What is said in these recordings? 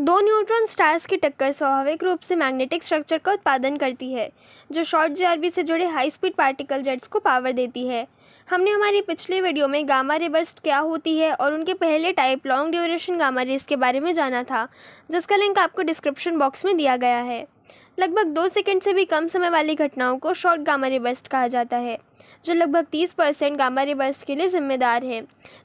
दो neutron stars की टक्कर स्वाभाविक रूप से मैग्नेटिक स्ट्रक्चर का उत्पादन करती है जो शॉर्ट जी से जुड़े हाई स्पीड पार्टिकल जेट्स को पावर देती है हमने हमारी पिछले वीडियो में गामा रे क्या होती है और उनके पहले type long duration gamma rays के बारे में जाना था जिसका लिंक आपको डिस्क्रिप्शन बॉक्स में दिया गया है लगभग दो सेकेंड से भी कम समय वाली घटनाओं को शॉर्ट गामा रिवर्स्ट कहा जाता है जो लगभग 30 परसेंट गामा रिवर्स के लिए जिम्मेदार है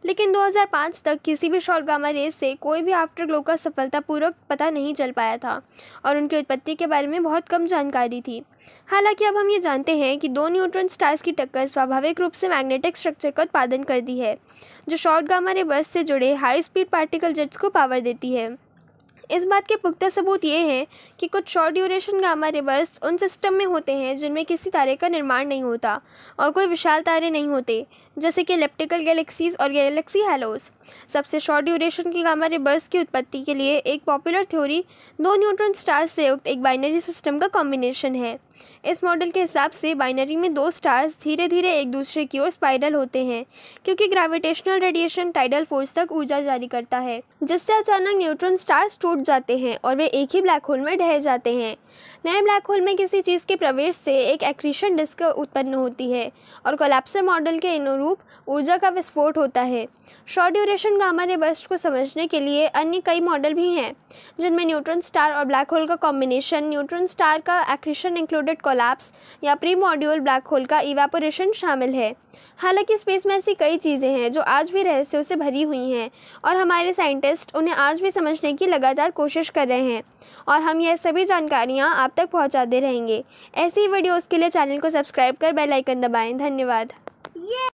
लेकिन 2005 तक किसी भी शॉर्ट गामा रेस से कोई भी आफ्टर ग्लो का सफलतापूर्वक पता नहीं चल पाया था और उनकी उत्पत्ति के बारे में बहुत कम जानकारी थी हालांकि अब हम ये जानते हैं कि दो न्यूट्रॉन स्टार्स की टक्कर स्वाभाविक रूप से मैग्नेटिक स्ट्रक्चर का उत्पादन करती है जो शॉर्ट गामा रिवर्स से जुड़े हाई स्पीड पार्टिकल जेट्स को पावर देती है इस बात के पुख्ता सबूत ये हैं कि कुछ शॉर्ट ड्यूरेशन गामा रिवर्स उन सिस्टम में होते हैं जिनमें किसी तारे का निर्माण नहीं होता और कोई विशाल तारे नहीं होते जैसे कि इलेप्टिकल गैलेक्सीज और गैलेक्सी हेलोस सबसे शॉर्ट ड्यूरेशन के गामा रिवर्स की उत्पत्ति के लिए एक पॉपुलर थ्योरी दो न्यूट्रॉन स्टार्स से युक्त एक बाइनरी सिस्टम का कॉम्बिनेशन है इस मॉडल के हिसाब से बाइनरी में दो स्टार्स धीरे धीरे एक दूसरे की ओर स्पाइरल होते हैं क्योंकि ग्रेविटेशनल रेडिएशन टाइडल फोर्स तक ऊर्जा जारी करता है जिससे अचानक न्यूट्रॉन स्टार्स टूट जाते हैं और वे एक ही ब्लैक होल में ढह जाते हैं नए ब्लैक होल में किसी चीज़ के प्रवेश से एक एक्रीशन डिस्क उत्पन्न होती है और कोलैप्सर मॉडल के अनुरूप ऊर्जा का विस्फोट होता है short duration gamma ray burst को समझने के लिए अन्य कई मॉडल भी हैं जिनमें न्यूट्रॉन स्टार और ब्लैक होल का कॉम्बिनेशन न्यूट्रॉन स्टार का एक्रीशन इंक्लूडेड कोलैप्स या प्री मॉड्यूल ब्लैक होल का इवेपोरेशन शामिल है हालांकि स्पेस में ऐसी कई चीज़ें हैं जो आज भी रहस्यों से भरी हुई हैं और हमारे साइंटिस्ट उन्हें आज भी समझने की लगातार कोशिश कर रहे हैं और हम यह सभी जानकारियाँ आप तक पहुंचाते रहेंगे ऐसी वीडियोस के लिए चैनल को सब्सक्राइब कर बेल आइकन दबाएं धन्यवाद ये